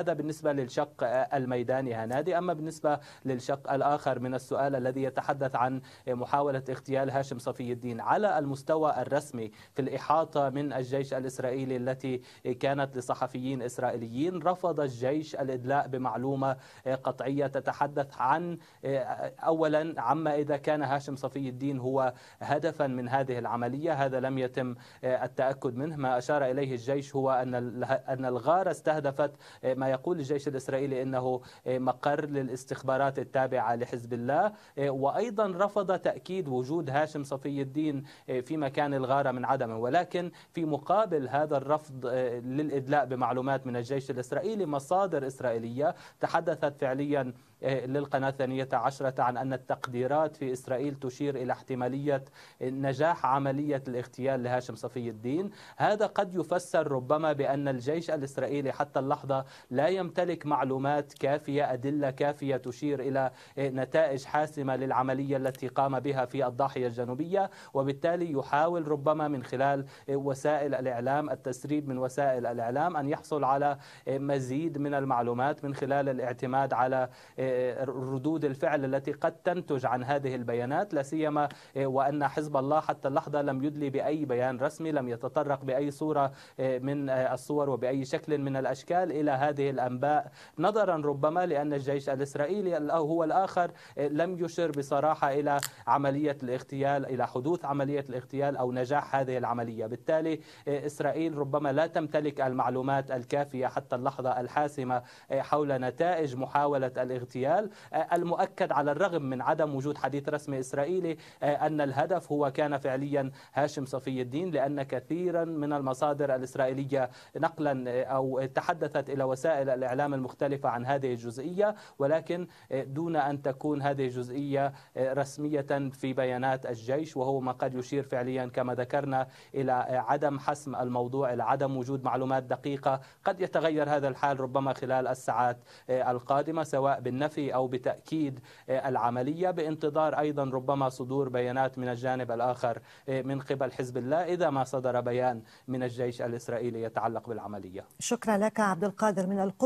هذا بالنسبة للشق الميداني هنادي أما بالنسبة للشق الآخر من السؤال الذي يتحدث عن محاولة اغتيال هاشم صفي الدين على المستوى الرسمي في الإحاطة من الجيش الإسرائيلي التي كانت لصحفيين إسرائيليين رفض الجيش الإدلاء بمعلومة قطعية تتحدث عن أولا عما إذا كان هاشم صفي الدين هو هدفا من هذه العملية هذا لم يتم التأكد منه ما أشار إليه الجيش هو أن الغارة استهدفت ما يقول الجيش الإسرائيلي أنه آه، مقر للاستخبارات التابعة لحزب الله آه، وأيضا رفض تأكيد وجود هاشم صفي الدين آه، في مكان الغارة من عدمه ولكن في مقابل هذا الرفض للإدلاء بمعلومات من الجيش الإسرائيلي مصادر إسرائيلية تحدثت فعليا إيه، للقناة الثانية عشرة عن أن التقديرات في إسرائيل تشير إلى احتمالية نجاح عملية الاغتيال لهاشم صفي الدين هذا قد يفسر ربما بأن الجيش الإسرائيلي حتى اللحظة لا يمتلك معلومات كافية أدلة كافية تشير إلى إيه، نتائج حاسمة للعملية التي قام بها في الضاحية الجنوبية وبالتالي يحاول ربما من خلال إيه، وسائل الإعلام التسريب من وسائل الإعلام أن يحصل على مزيد من المعلومات من خلال الاعتماد على ردود الفعل التي قد تنتج عن هذه البيانات لا سيما آه، وأن حزب الله حتى اللحظة لم يدلي بأي بيان رسمي لم يتطرق بأي صورة آه، من آه، الصور وبأي شكل من الأشكال إلى هذه الأنباء نظرا ربما لأن الجيش الإسرائيلي هو الآخر لم يشر بصراحة إلى عملية الاغتيال إلى حدوث عملية الاغتيال أو نجاح هذه العملية بالتالي إسرائيل ربما لا تمتلك المعلومات الكافية حتى اللحظة الحاسمة حول نتائج محاولة الاغتيال الاغتيال آه، المؤكد على الرغم من عدم وجود حديث رسمي إسرائيلي آه، أن الهدف هو كان فعليا هاشم صفي الدين لأن كثيرا من المصادر الإسرائيلية نقلا آه، أو تحدثت إلى وسائل الإعلام المختلفة عن هذه الجزئية ولكن دون أن تكون هذه الجزئية رسمية في بيانات الجيش وهو ما قد يشير فعليا كما ذكرنا إلى عدم حسم الموضوع إلى عدم وجود معلومات دقيقة قد يتغير هذا الحال ربما خلال الساعات القادمة سواء بالنسبة بنفي أو بتأكيد آه، العملية بانتظار أيضا ربما صدور بيانات من الجانب الآخر آه، من قبل حزب الله إذا ما صدر بيان من الجيش الإسرائيلي يتعلق بالعملية شكرا لك عبد القادر من القدس